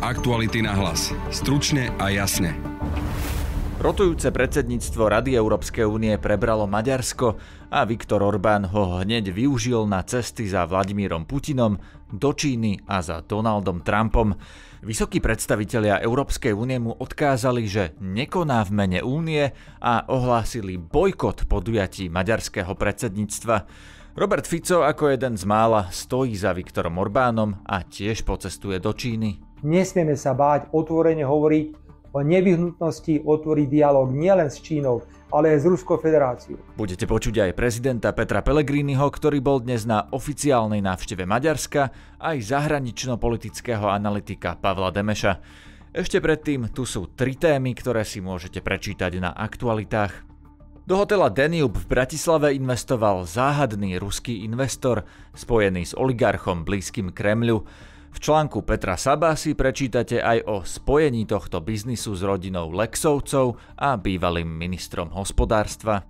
Aktuality na hlas. Stručne a jasne. Rotujúce predsedníctvo Rady Európskej únie prebralo Maďarsko a Viktor Orbán ho hneď využil na cesty za Vladimírom Putinom, do Číny a za Donaldom Trumpom. Vysokí predstavitelia Európskej únie mu odkázali, že nekoná v mene únie a ohlásili bojkot podujatí maďarského predsedníctva. Robert Fico ako jeden z mála stojí za Viktorom Orbánom a tiež pocestuje do Číny. Nesmieme sa báť otvorene hovoriť o nevyhnutnosti otvoriť dialog nielen s Čínou, ale aj s Ruskou federáciou. Budete počuť aj prezidenta Petra Pellegriniho, ktorý bol dnes na oficiálnej návšteve Maďarska, aj zahranično-politického analytika Pavla Demeša. Ešte predtým tu sú tri témy, ktoré si môžete prečítať na aktualitách. Do hotela Danube v Bratislave investoval záhadný ruský investor spojený s oligarchom blízkym Kremľu. V článku Petra Saba si prečítate aj o spojení tohto biznisu s rodinou Lexovcov a bývalým ministrom hospodárstva.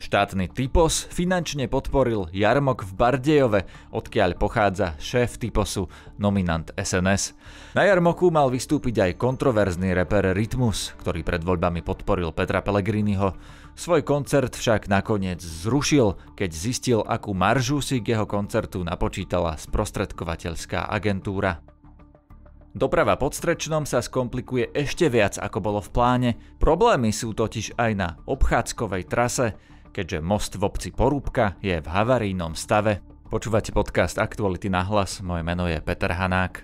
Štátny typos finančne podporil Jarmok v Bardejove, odkiaľ pochádza šéf typosu, nominant SNS. Na Jarmoku mal vystúpiť aj kontroverzný reper Rytmus, ktorý pred voľbami podporil Petra Pellegriniho. Svoj koncert však nakoniec zrušil, keď zistil, akú maržu si k jeho koncertu napočítala sprostredkovateľská agentúra. Doprava pod Strečnom sa skomplikuje ešte viac ako bolo v pláne, problémy sú totiž aj na obchádzkovej trase, keďže most v obci Porúbka je v havarijnom stave. Počúvate podcast Aktuality na hlas, moje meno je Peter Hanák.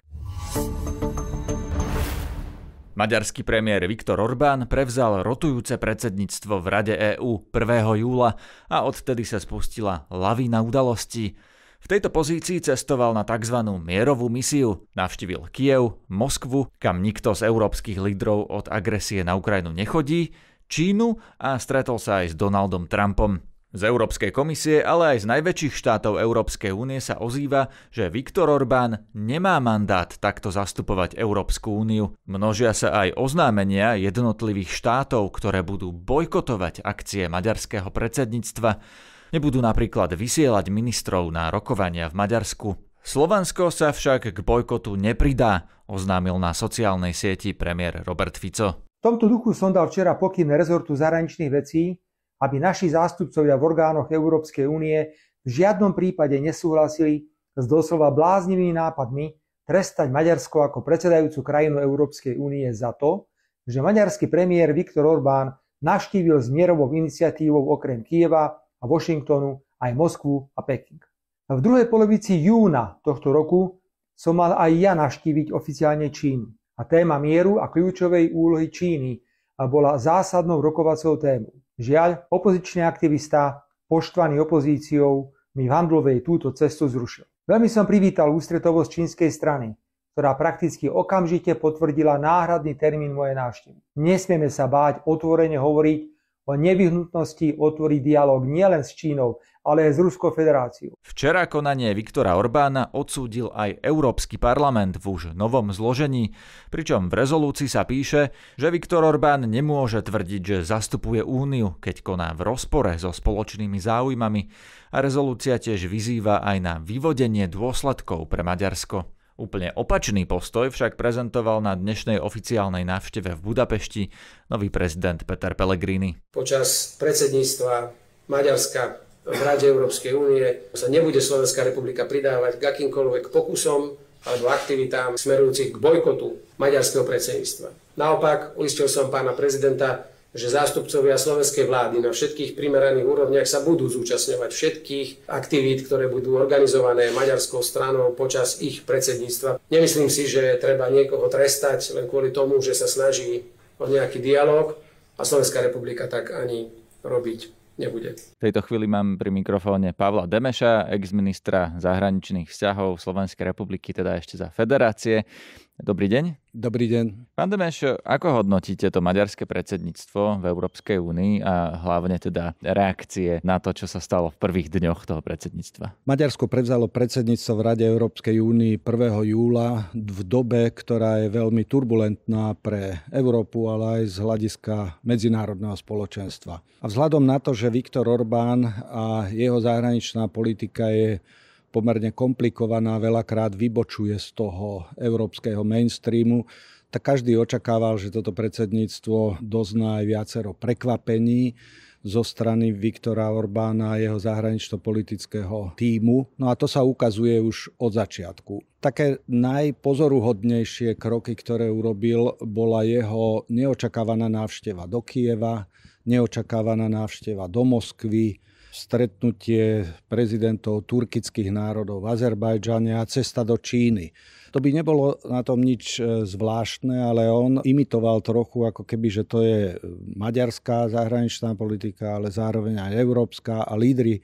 Maďarský premiér Viktor Orbán prevzal rotujúce predsedníctvo v Rade EÚ 1. júla a odtedy sa spustila lavina udalostí. V tejto pozícii cestoval na tzv. mierovú misiu, navštívil Kiev, Moskvu, kam nikto z európskych lídrov od agresie na Ukrajinu nechodí, Čínu a stretol sa aj s Donaldom Trumpom. Z Európskej komisie, ale aj z najväčších štátov Európskej únie sa ozýva, že Viktor Orbán nemá mandát takto zastupovať Európsku úniu. Množia sa aj oznámenia jednotlivých štátov, ktoré budú bojkotovať akcie maďarského predsedníctva. Nebudú napríklad vysielať ministrov na rokovania v Maďarsku. Slovensko sa však k bojkotu nepridá, oznámil na sociálnej sieti premiér Robert Fico. V tomto duchu som dal včera pokyn rezortu zahraničných vecí, aby naši zástupcovia v orgánoch Európskej únie v žiadnom prípade nesúhlasili s doslova bláznivými nápadmi trestať Maďarsko ako predsedajúcu krajinu Európskej únie za to, že maďarský premiér Viktor Orbán navštívil s mierovou iniciatívou okrem Kieva a Washingtonu aj Moskvu a Peking. v druhej polovici júna tohto roku som mal aj ja navštíviť oficiálne Čínu a téma mieru a kľúčovej úlohy Číny bola zásadnou rokovacou témou. Žiaľ, opozičný aktivista, poštvaný opozíciou, mi v Handlovej túto cestu zrušil. Veľmi som privítal ústretovosť čínskej strany, ktorá prakticky okamžite potvrdila náhradný termín mojej návštevy. Nesmieme sa báť otvorene hovoriť o nevyhnutnosti otvoriť dialog nielen s Čínou, ale aj s Ruskou federáciou. Včera konanie Viktora Orbána odsúdil aj Európsky parlament v už novom zložení, pričom v rezolúcii sa píše, že Viktor Orbán nemôže tvrdiť, že zastupuje Úniu, keď koná v rozpore so spoločnými záujmami a rezolúcia tiež vyzýva aj na vyvodenie dôsledkov pre Maďarsko. Úplne opačný postoj však prezentoval na dnešnej oficiálnej návšteve v Budapešti nový prezident Peter Pellegrini. Počas predsedníctva Maďarska v Rade Európskej únie sa nebude Slovenská republika pridávať k akýmkoľvek pokusom alebo aktivitám smerujúcich k bojkotu maďarského predsedníctva. Naopak, uistil som pána prezidenta, že zástupcovia slovenskej vlády na všetkých primeraných úrovniach sa budú zúčastňovať všetkých aktivít, ktoré budú organizované maďarskou stranou počas ich predsedníctva. Nemyslím si, že treba niekoho trestať len kvôli tomu, že sa snaží o nejaký dialog a Slovenská republika tak ani robiť nebude. V tejto chvíli mám pri mikrofóne Pavla Demeša, ex-ministra zahraničných vzťahov Slovenskej republiky, teda ešte za federácie. Dobrý deň. Dobrý deň. Pán Demeš, ako hodnotíte to maďarské predsedníctvo v Európskej únii a hlavne teda reakcie na to, čo sa stalo v prvých dňoch toho predsedníctva? Maďarsko prevzalo predsedníctvo v Rade Európskej únii 1. júla v dobe, ktorá je veľmi turbulentná pre Európu, ale aj z hľadiska medzinárodného spoločenstva. A vzhľadom na to, že Viktor Orbán a jeho zahraničná politika je pomerne komplikovaná, veľakrát vybočuje z toho európskeho mainstreamu, tak každý očakával, že toto predsedníctvo dozná aj viacero prekvapení zo strany Viktora Orbána a jeho zahranično-politického týmu. No a to sa ukazuje už od začiatku. Také najpozoruhodnejšie kroky, ktoré urobil, bola jeho neočakávaná návšteva do Kieva, neočakávaná návšteva do Moskvy, stretnutie prezidentov turkických národov v Azerbajdžane a cesta do Číny. To by nebolo na tom nič e, zvláštne, ale on imitoval trochu ako keby, že to je e, maďarská zahraničná politika, ale zároveň aj európska a lídry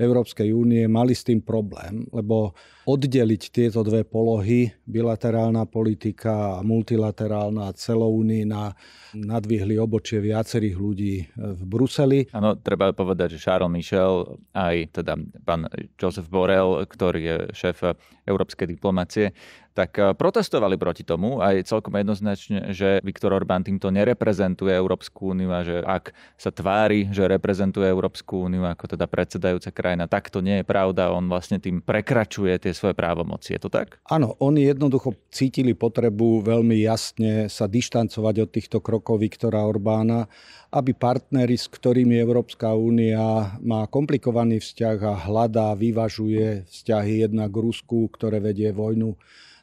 Európskej únie mali s tým problém, lebo oddeliť tieto dve polohy, bilaterálna politika a multilaterálna celounijná, nadvihli obočie viacerých ľudí e, v Bruseli. Áno, treba povedať, že Charles Michel, aj teda pán Joseph Borrell, ktorý je šéf európskej diplomácie, tak eh, protestovali proti tomu aj celkom jednoznačne, že Viktor Orbán týmto nereprezentuje Európsku úniu a že ak sa tvári, že reprezentuje Európsku úniu ako teda predsedajúca krajina, tak to nie je pravda. On vlastne tým prekračuje tie svoje právomoci. Je to tak? Áno, oni jednoducho cítili potrebu veľmi jasne sa dištancovať od týchto krokov Viktora Orbána, aby partnery, s ktorými Európska únia má komplikovaný vzťah a hľadá, vyvažuje vzťahy jednak k Rusku, ktoré vedie vojnu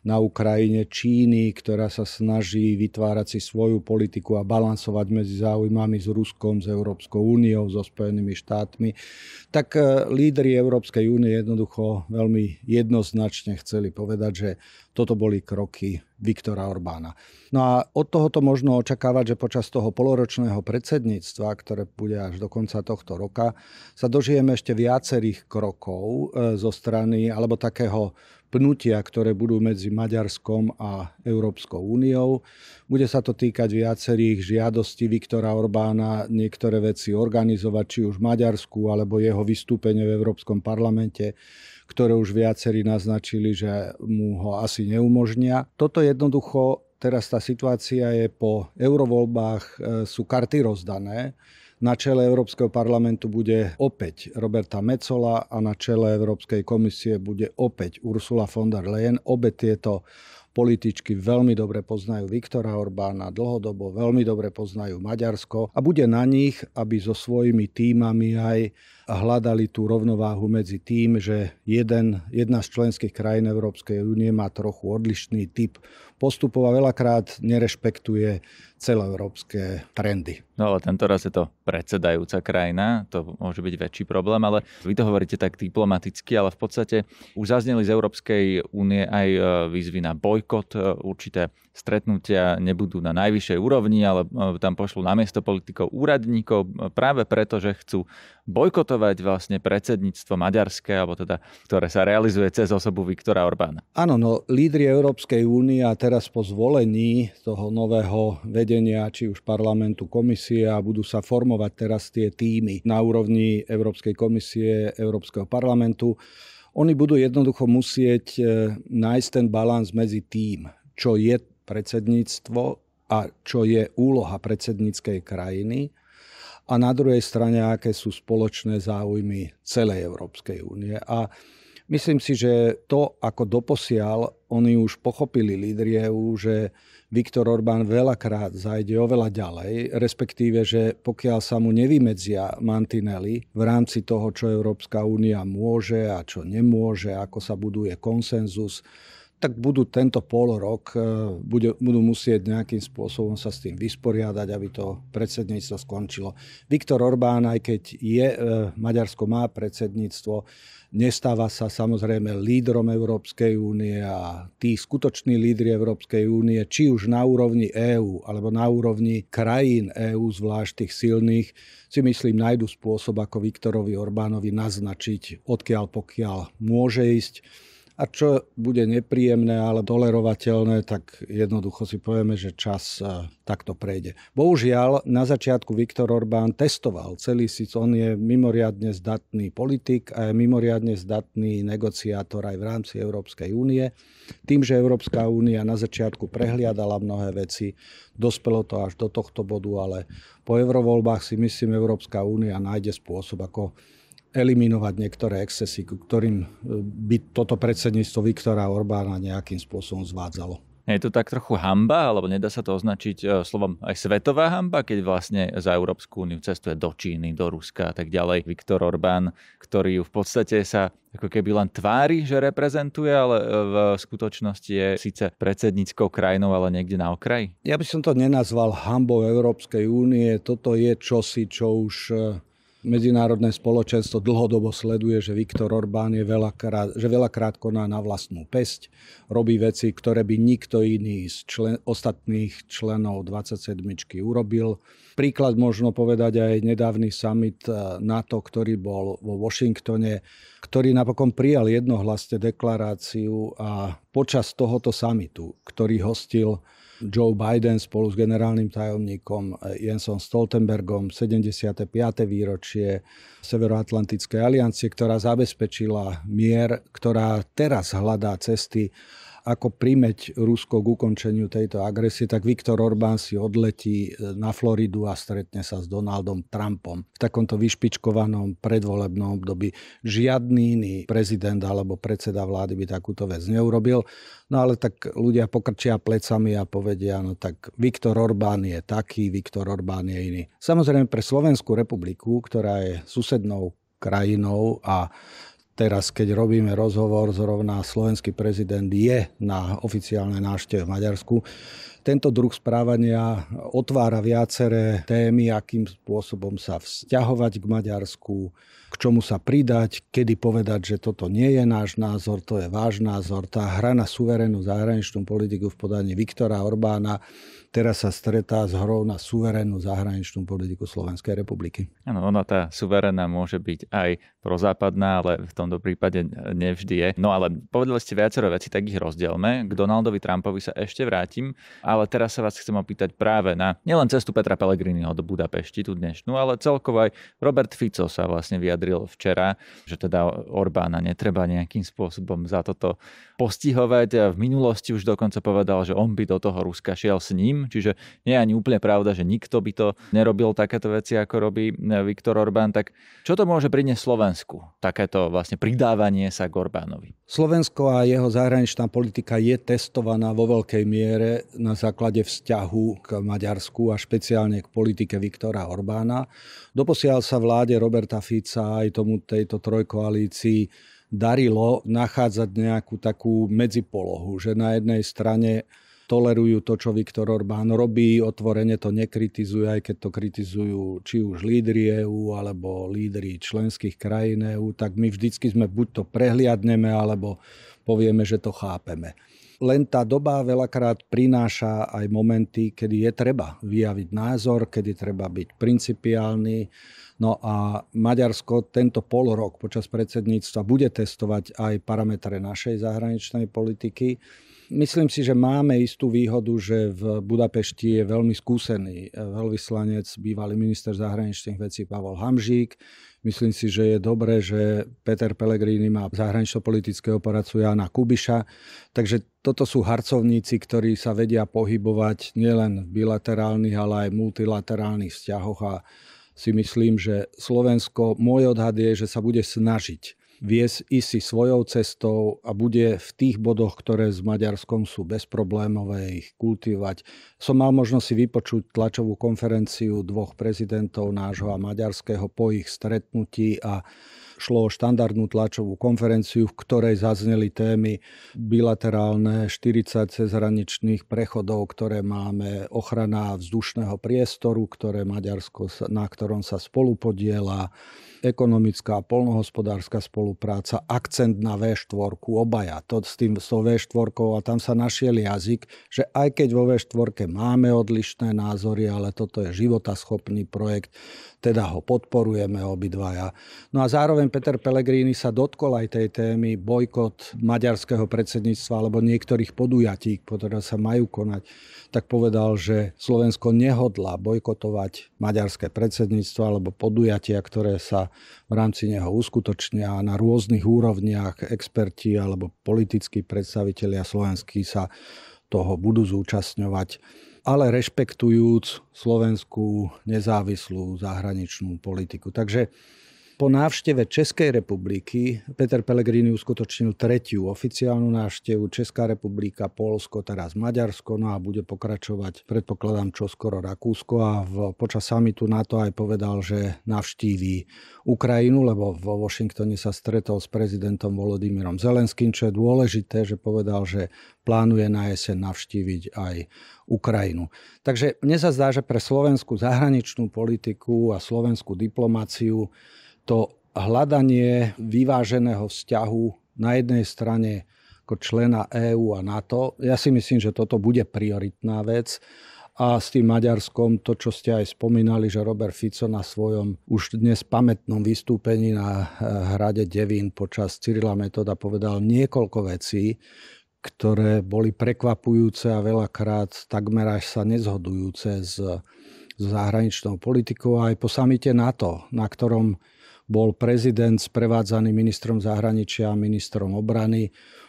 na Ukrajine, Číny, ktorá sa snaží vytvárať si svoju politiku a balansovať medzi záujmami s Ruskom, s Európskou úniou, so Spojenými štátmi, tak e, lídry Európskej únie jednoducho veľmi jednoznačne chceli povedať, že toto boli kroky Viktora Orbána. No a od tohoto možno očakávať, že počas toho poloročného predsedníctva, ktoré bude až do konca tohto roka, sa dožijeme ešte viacerých krokov e, zo strany alebo takého pnutia, ktoré budú medzi Maďarskom a Európskou úniou. Bude sa to týkať viacerých žiadostí Viktora Orbána niektoré veci organizovať, či už v Maďarsku, alebo jeho vystúpenie v Európskom parlamente, ktoré už viacerí naznačili, že mu ho asi neumožnia. Toto jednoducho, teraz tá situácia je po eurovoľbách, e, sú karty rozdané na čele Európskeho parlamentu bude opäť Roberta Mecola a na čele Európskej komisie bude opäť Ursula von der Leyen. Obe tieto političky veľmi dobre poznajú Viktora Orbána, dlhodobo veľmi dobre poznajú Maďarsko a bude na nich, aby so svojimi týmami aj hľadali tú rovnováhu medzi tým, že jeden, jedna z členských krajín Európskej únie má trochu odlišný typ postupov a veľakrát nerešpektuje celoeurópske trendy. No ale tento raz je to predsedajúca krajina, to môže byť väčší problém, ale vy to hovoríte tak diplomaticky, ale v podstate už zazneli z Európskej únie aj e, výzvy na bojkot e, určité stretnutia nebudú na najvyššej úrovni, ale e, tam pošlú na miesto politikov úradníkov e, práve preto, že chcú bojkotovať vlastne predsedníctvo maďarské, alebo teda, ktoré sa realizuje cez osobu Viktora Orbána. Áno, no lídri Európskej únie a teraz po zvolení toho nového vedenia, či už parlamentu, komisie a budú sa formovať teraz tie týmy na úrovni Európskej komisie, Európskeho parlamentu. Oni budú jednoducho musieť e, nájsť ten balans medzi tým, čo je predsedníctvo a čo je úloha predsedníckej krajiny a na druhej strane, aké sú spoločné záujmy celej Európskej únie. A myslím si, že to, ako doposiaľ, oni už pochopili lídri EU, že Viktor Orbán veľakrát zajde oveľa ďalej, respektíve, že pokiaľ sa mu nevymedzia mantinely v rámci toho, čo Európska únia môže a čo nemôže, ako sa buduje konsenzus, tak budú tento pol rok, e, bude, budú musieť nejakým spôsobom sa s tým vysporiadať, aby to predsedníctvo skončilo. Viktor Orbán, aj keď je, e, Maďarsko má predsedníctvo, nestáva sa samozrejme lídrom Európskej únie a tí skutoční lídry Európskej únie, či už na úrovni EÚ alebo na úrovni krajín EÚ, zvlášť tých silných, si myslím, nájdu spôsob, ako Viktorovi Orbánovi naznačiť, odkiaľ pokiaľ môže ísť a čo bude nepríjemné ale tolerovateľné, tak jednoducho si povieme, že čas e, takto prejde. Bohužiaľ, na začiatku Viktor Orbán testoval celý si, on je mimoriadne zdatný politik a je mimoriadne zdatný negociátor aj v rámci Európskej únie. Tým, že Európska únia na začiatku prehliadala mnohé veci, dospelo to až do tohto bodu, ale po eurovoľbách si myslím, Európska únia nájde spôsob, ako eliminovať niektoré excesy, ktorým e, by toto predsedníctvo Viktora Orbána nejakým spôsobom zvádzalo. Je to tak trochu hamba, alebo nedá sa to označiť e, slovom aj svetová hamba, keď vlastne za Európsku úniu cestuje do Číny, do Ruska a tak ďalej. Viktor Orbán, ktorý v podstate sa ako keby len tvári, že reprezentuje, ale e, v skutočnosti je síce predsedníckou krajinou, ale niekde na okraji? Ja by som to nenazval hambou Európskej únie. Toto je čosi, čo už medzinárodné spoločenstvo dlhodobo sleduje, že Viktor Orbán je veľakrát, že veľakrát koná na vlastnú pesť, robí veci, ktoré by nikto iný z člen, ostatných členov 27 urobil. Príklad možno povedať aj nedávny summit eh, NATO, ktorý bol vo Washingtone, ktorý napokon prijal jednohlasne deklaráciu a počas tohoto summitu, ktorý hostil Joe Biden spolu s generálnym tajomníkom eh, Jensom Stoltenbergom 75. výročie Severoatlantickej aliancie, ktorá zabezpečila mier, ktorá teraz hľadá cesty ako primeť Rusko k ukončeniu tejto agresie, tak Viktor Orbán si odletí e, na Floridu a stretne sa s Donaldom Trumpom. V takomto vyšpičkovanom predvolebnom období žiadny iný prezident alebo predseda vlády by takúto vec neurobil. No ale tak ľudia pokrčia plecami a povedia, no tak Viktor Orbán je taký, Viktor Orbán je iný. Samozrejme pre Slovenskú republiku, ktorá je susednou krajinou a Teraz, keď robíme rozhovor, zrovna slovenský prezident je na oficiálnej nášteve v Maďarsku, tento druh správania otvára viaceré témy, akým spôsobom sa vzťahovať k Maďarsku, k čomu sa pridať, kedy povedať, že toto nie je náš názor, to je váš názor. Tá hra na suverénnu zahraničnú politiku v podaní Viktora Orbána teraz sa stretá s hrou na suverénnu zahraničnú politiku Slovenskej republiky. Áno, ona tá suverénna môže byť aj prozápadná, ale v tomto prípade nevždy je. No ale povedali ste viacero veci, tak ich rozdielme. K Donaldovi Trumpovi sa ešte vrátim, a ale teraz sa vás chcem opýtať práve na nielen cestu Petra Pellegriniho do Budapešti, tu dnešnú, ale celkovo aj Robert Fico sa vlastne vyjadril včera, že teda Orbána netreba nejakým spôsobom za toto postihovať. V minulosti už dokonca povedal, že on by do toho Ruska šiel s ním, čiže nie je ani úplne pravda, že nikto by to nerobil takéto veci, ako robí e, Viktor Orbán. Tak čo to môže priniesť Slovensku, takéto vlastne pridávanie sa k Orbánovi? Slovensko a jeho zahraničná politika je testovaná vo veľkej miere na základe vzťahu k Maďarsku a špeciálne k politike Viktora Orbána. Doposiaľ sa vláde Roberta Fica aj tomu tejto trojkoalícii darilo nachádzať nejakú takú medzipolohu, že na jednej strane tolerujú to, čo Viktor Orbán robí, otvorene to nekritizujú, aj keď to kritizujú či už lídry EÚ alebo lídry členských krajín EÚ, tak my vždycky sme buď to prehliadneme alebo povieme, že to chápeme. Len tá doba veľakrát prináša aj momenty, kedy je treba vyjaviť názor, kedy treba byť principiálny. No a Maďarsko tento pol rok počas predsedníctva bude testovať aj parametre našej zahraničnej politiky. Myslím si, že máme istú výhodu, že v Budapešti je veľmi skúsený eh, veľvyslanec, bývalý minister zahraničných vecí Pavol Hamžík. Myslím si, že je dobré, že Peter Pellegrini má zahranično-politického poradcu Jana Kubiša. Takže toto sú harcovníci, ktorí sa vedia pohybovať nielen v bilaterálnych, ale aj multilaterálnych vzťahoch a si myslím, že Slovensko, môj odhad je, že sa bude snažiť viesť ísť svojou cestou a bude v tých bodoch, ktoré s Maďarskom sú bezproblémové, ich kultivovať. Som mal možnosť si vypočuť tlačovú konferenciu dvoch prezidentov nášho a maďarského po ich stretnutí a šlo o štandardnú tlačovú konferenciu, v ktorej zazneli témy bilaterálne 40 cezhraničných prechodov, ktoré máme, ochrana vzdušného priestoru, ktoré Maďarsko, na ktorom sa spolupodiela, ekonomická a polnohospodárska spolupráca, akcent na V4, obaja, to s tým so V4 a tam sa našiel jazyk, že aj keď vo V4 máme odlišné názory, ale toto je životaschopný projekt, teda ho podporujeme obidvaja. No a zároveň prezident Peter Pellegrini sa dotkol aj tej témy bojkot maďarského predsedníctva alebo niektorých podujatí, ktoré sa majú konať, tak povedal, že Slovensko nehodlá bojkotovať maďarské predsedníctvo alebo podujatia, ktoré sa v rámci neho uskutočnia na rôznych úrovniach experti alebo politickí predstavitelia slovenskí sa toho budú zúčastňovať ale rešpektujúc slovenskú nezávislú zahraničnú politiku. Takže po návšteve Českej republiky Peter Pellegrini uskutočnil tretiu oficiálnu návštevu Česká republika, Polsko, teraz Maďarsko, no a bude pokračovať, predpokladám, čo skoro Rakúsko a v, počas samitu NATO aj povedal, že navštíví Ukrajinu, lebo vo Washingtone sa stretol s prezidentom Volodymyrom Zelenským, čo je dôležité, že povedal, že plánuje na jeseň navštíviť aj Ukrajinu. Takže mne sa zdá, že pre slovenskú zahraničnú politiku a slovenskú diplomáciu to hľadanie vyváženého vzťahu na jednej strane ako člena EÚ a NATO. Ja si myslím, že toto bude prioritná vec. A s tým Maďarskom, to čo ste aj spomínali, že Robert Fico na svojom už dnes pamätnom vystúpení na eh, hrade Devín počas Cyrila Metoda povedal niekoľko vecí, ktoré boli prekvapujúce a veľakrát takmer až sa nezhodujúce s, s zahraničnou politikou aj po samite NATO, na ktorom bol prezident sprevádzaný ministrom zahraničia a ministrom obrany.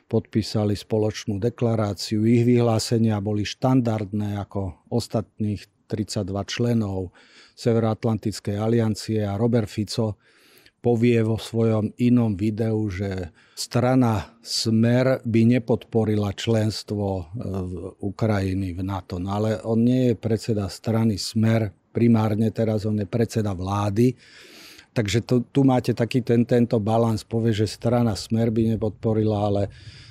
Podpísali spoločnú deklaráciu. Ich vyhlásenia boli štandardné ako ostatných 32 členov Severoatlantickej aliancie a Robert Fico povie vo svojom inom videu, že strana Smer by nepodporila členstvo e, Ukrajiny v NATO. No ale on nie je predseda strany Smer primárne, teraz on je predseda vlády. Takže to, tu máte taký ten, tento balans, povie, že strana Smer by nepodporila, ale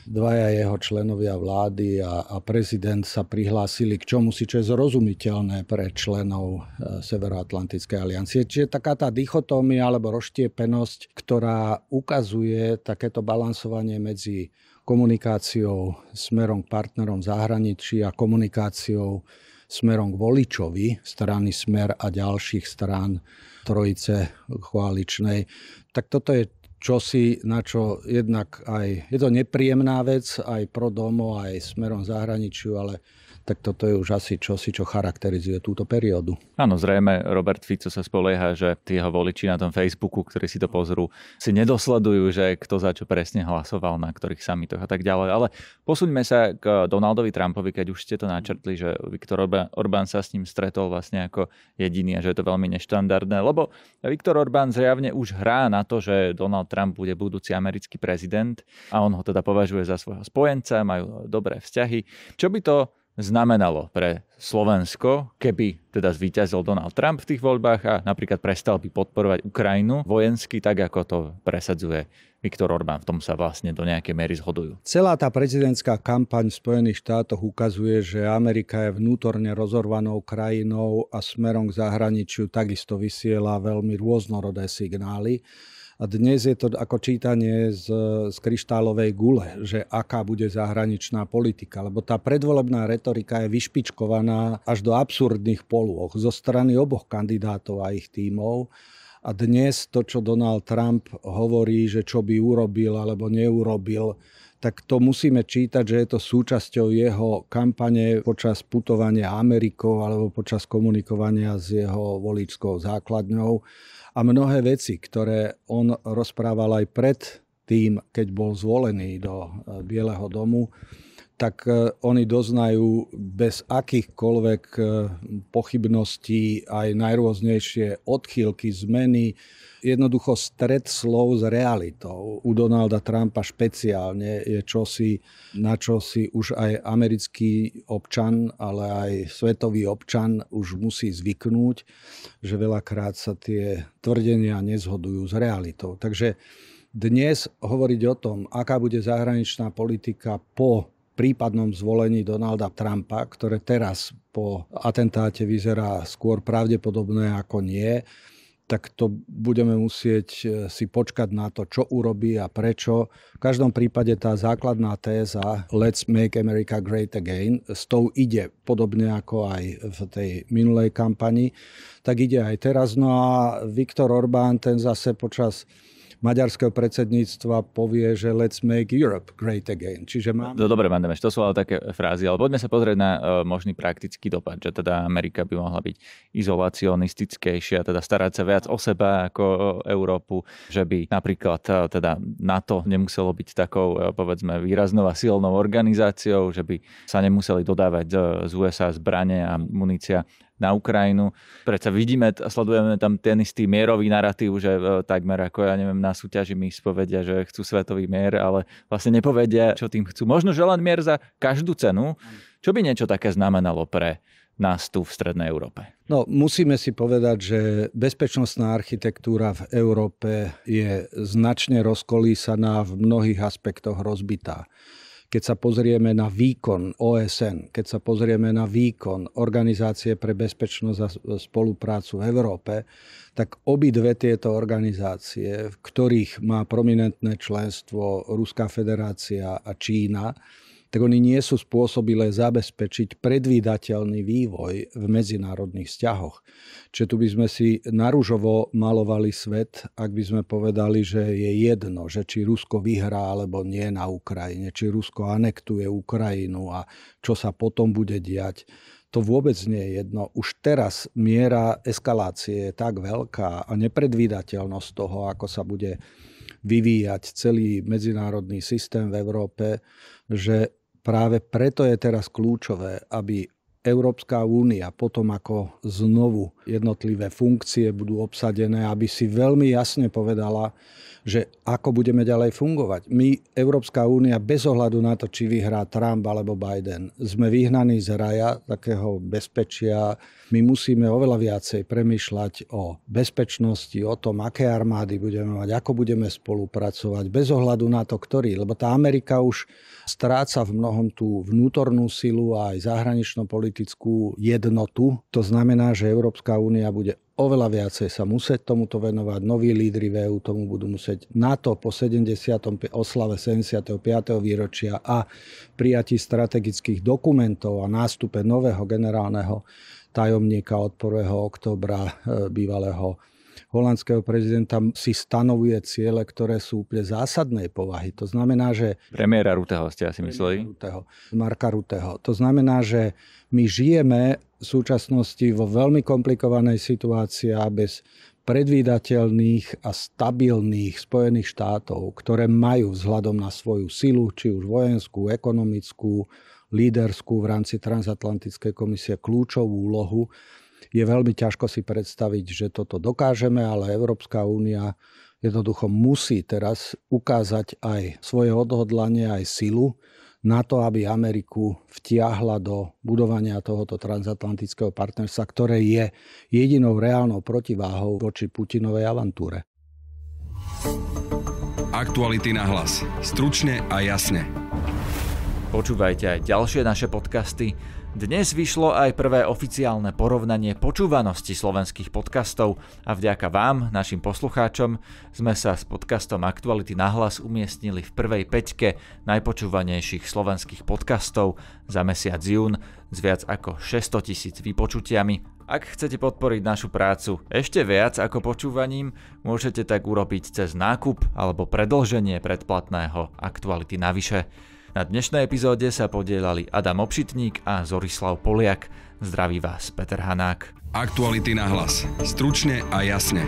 dvaja jeho členovia vlády a, a prezident sa prihlásili k čomu si, čo je zrozumiteľné pre členov e, Severoatlantickej aliancie. Čiže taká tá dichotómia alebo roštiepenosť, ktorá ukazuje takéto balansovanie medzi komunikáciou smerom k partnerom zahraničí a komunikáciou smerom k voličovi strany Smer a ďalších strán trojice chváličnej, tak toto je čosi, na čo jednak aj, je to nepríjemná vec, aj pro domo, aj smerom zahraničiu, ale tak toto je už asi čosi, čo charakterizuje túto periódu. Áno, zrejme Robert Fico sa spolieha, že tie voliči na tom Facebooku, ktorí si to pozrú, si nedosledujú, že kto za čo presne hlasoval na ktorých samitoch a tak ďalej. Ale posuňme sa k Donaldovi Trumpovi, keď už ste to načrtli, že Viktor Orbán sa s ním stretol vlastne ako jediný a že je to veľmi neštandardné, lebo Viktor Orbán zjavne už hrá na to, že Donald Trump bude budúci americký prezident a on ho teda považuje za svojho spojenca, majú dobré vzťahy. Čo by to znamenalo pre Slovensko, keby teda zvíťazil Donald Trump v tých voľbách a napríklad prestal by podporovať Ukrajinu vojensky, tak ako to presadzuje Viktor Orbán. V tom sa vlastne do nejakej miery zhodujú. Celá tá prezidentská kampaň v Spojených štátoch ukazuje, že Amerika je vnútorne rozorvanou krajinou a smerom k zahraničiu takisto vysiela veľmi rôznorodé signály. A dnes je to ako čítanie z, z kryštálovej gule, že aká bude zahraničná politika. Lebo tá predvolebná retorika je vyšpičkovaná až do absurdných polôch zo strany oboch kandidátov a ich tímov. A dnes to, čo Donald Trump hovorí, že čo by urobil alebo neurobil, tak to musíme čítať, že je to súčasťou jeho kampane počas putovania Amerikou alebo počas komunikovania s jeho voličskou základňou. A mnohé veci, ktoré on rozprával aj pred tým, keď bol zvolený do Bieleho domu, tak e, oni doznajú bez akýchkoľvek e, pochybností aj najrôznejšie odchýlky, zmeny, jednoducho stred slov s realitou. U Donalda Trumpa špeciálne je čosi, na čo si už aj americký občan, ale aj svetový občan už musí zvyknúť, že veľakrát sa tie tvrdenia nezhodujú s realitou. Takže dnes hovoriť o tom, aká bude zahraničná politika po prípadnom zvolení Donalda Trumpa, ktoré teraz po atentáte vyzerá skôr pravdepodobné ako nie, tak to budeme musieť e, si počkať na to, čo urobí a prečo. V každom prípade tá základná téza Let's make America great again, s tou ide podobne ako aj v tej minulej kampani, tak ide aj teraz. No a Viktor Orbán, ten zase počas maďarského predsedníctva povie, že let's make Europe great again. Čiže mám... No, dobre, Vandemeš, to sú ale také frázy, ale poďme sa pozrieť na e, možný praktický dopad, že teda Amerika by mohla byť izolacionistickejšia, teda starať sa viac o seba ako o Európu, že by napríklad e, teda NATO nemuselo byť takou, e, povedzme, výraznou a silnou organizáciou, že by sa nemuseli dodávať z USA zbranie a munícia na Ukrajinu. Predsa vidíme a sledujeme tam ten istý mierový narratív, že e, takmer ako ja neviem, na súťaži mi povedia, že chcú svetový mier, ale vlastne nepovedia, čo tým chcú. Možno, že len mier za každú cenu. Čo by niečo také znamenalo pre nás tu v Strednej Európe? No, musíme si povedať, že bezpečnostná architektúra v Európe je značne rozkolísaná, v mnohých aspektoch rozbitá. Keď sa pozrieme na výkon OSN, keď sa pozrieme na výkon Organizácie pre bezpečnosť a spoluprácu v Európe, tak obidve tieto organizácie, v ktorých má prominentné členstvo Ruská federácia a Čína, tak oni nie sú spôsobile zabezpečiť predvídateľný vývoj v medzinárodných vzťahoch. Čiže tu by sme si naružovo malovali svet, ak by sme povedali, že je jedno, že či Rusko vyhrá alebo nie na Ukrajine, či Rusko anektuje Ukrajinu a čo sa potom bude diať to vôbec nie je jedno. Už teraz miera eskalácie je tak veľká a nepredvídateľnosť toho, ako sa bude vyvíjať celý medzinárodný systém v Európe, že Práve preto je teraz kľúčové, aby Európska únia potom ako znovu jednotlivé funkcie budú obsadené, aby si veľmi jasne povedala, že ako budeme ďalej fungovať. My, Európska únia, bez ohľadu na to, či vyhrá Trump alebo Biden, sme vyhnaní z raja takého bezpečia. My musíme oveľa viacej premyšľať o bezpečnosti, o tom, aké armády budeme mať, ako budeme spolupracovať, bez ohľadu na to, ktorý. Lebo tá Amerika už stráca v mnohom tú vnútornú silu a aj zahranično-politickú jednotu. To znamená, že Európska únia bude oveľa viacej sa musieť tomuto venovať. Noví lídry VEU tomu budú musieť na to po 70. oslave 75. výročia a prijatí strategických dokumentov a nástupe nového generálneho tajomníka od 1. oktobra e, bývalého holandského prezidenta si stanovuje ciele, ktoré sú úplne zásadnej povahy. To znamená, že... Premiéra Ruteho ste asi mysleli? Ruteho, Marka Ruteho. To znamená, že my žijeme v súčasnosti vo veľmi komplikovanej situácii a bez predvídateľných a stabilných Spojených štátov, ktoré majú vzhľadom na svoju silu, či už vojenskú, ekonomickú, líderskú v rámci transatlantickej komisie kľúčovú úlohu, je veľmi ťažko si predstaviť, že toto dokážeme, ale Európska únia jednoducho musí teraz ukázať aj svoje odhodlanie, aj silu na to, aby Ameriku vtiahla do budovania tohoto transatlantického partnerstva, ktoré je jedinou reálnou protiváhou voči Putinovej avantúre. Aktuality na hlas. Stručne a jasne. Počúvajte aj ďalšie naše podcasty. Dnes vyšlo aj prvé oficiálne porovnanie počúvanosti slovenských podcastov a vďaka vám, našim poslucháčom, sme sa s podcastom Aktuality na hlas umiestnili v prvej peťke najpočúvanejších slovenských podcastov za mesiac jún s viac ako 600 tisíc vypočutiami ak chcete podporiť našu prácu ešte viac ako počúvaním, môžete tak urobiť cez nákup alebo predlženie predplatného aktuality navyše. Na dnešnej epizóde sa podielali Adam Obšitník a Zorislav Poliak. Zdraví vás Peter Hanák. Aktuality na hlas. Stručne a jasne.